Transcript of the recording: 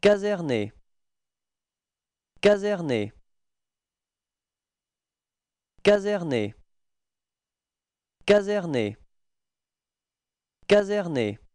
Caserné. Caserné. Caserné. Caserné. Caserné.